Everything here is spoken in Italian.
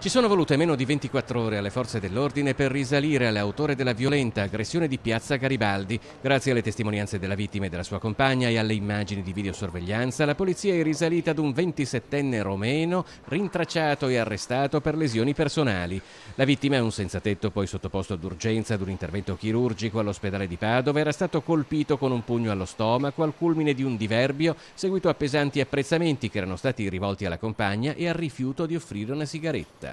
Ci sono volute meno di 24 ore alle forze dell'ordine per risalire all'autore della violenta aggressione di Piazza Garibaldi. Grazie alle testimonianze della vittima e della sua compagna e alle immagini di videosorveglianza, la polizia è risalita ad un 27enne romeno rintracciato e arrestato per lesioni personali. La vittima è un senzatetto poi sottoposto ad urgenza ad un intervento chirurgico all'ospedale di Padova. Era stato colpito con un pugno allo stomaco al culmine di un diverbio seguito a pesanti apprezzamenti che erano stati rivolti alla compagna e al rifiuto di offrire una sigaretta.